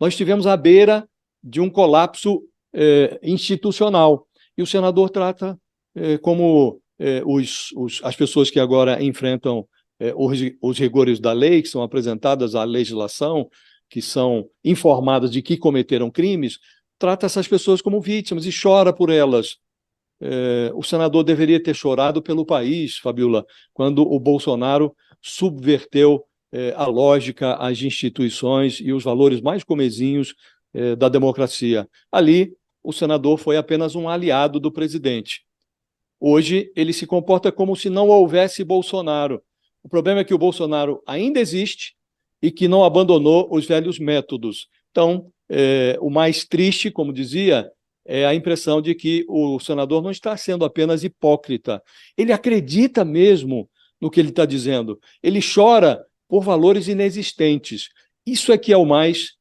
Nós estivemos à beira de um colapso é, institucional. E o senador trata é, como é, os, os, as pessoas que agora enfrentam os, os, rigores da lei, que são apresentadas à legislação, que são informadas de que cometeram crimes, trata essas pessoas como vítimas e chora por elas. o senador deveria ter chorado pelo país, Fabiola, quando o Bolsonaro subverteu é, a lógica, as instituições e os valores mais comezinhos é, da democracia. Ali, o senador foi apenas um aliado do presidente. Hoje, ele se comporta como se não houvesse Bolsonaro. O problema é que o Bolsonaro ainda existe e que não abandonou os velhos métodos. Então, é, o mais triste, como dizia, é a impressão de que o senador não está sendo apenas hipócrita. Ele acredita mesmo no que ele está dizendo. Ele chora por valores inexistentes. Isso é que é o mais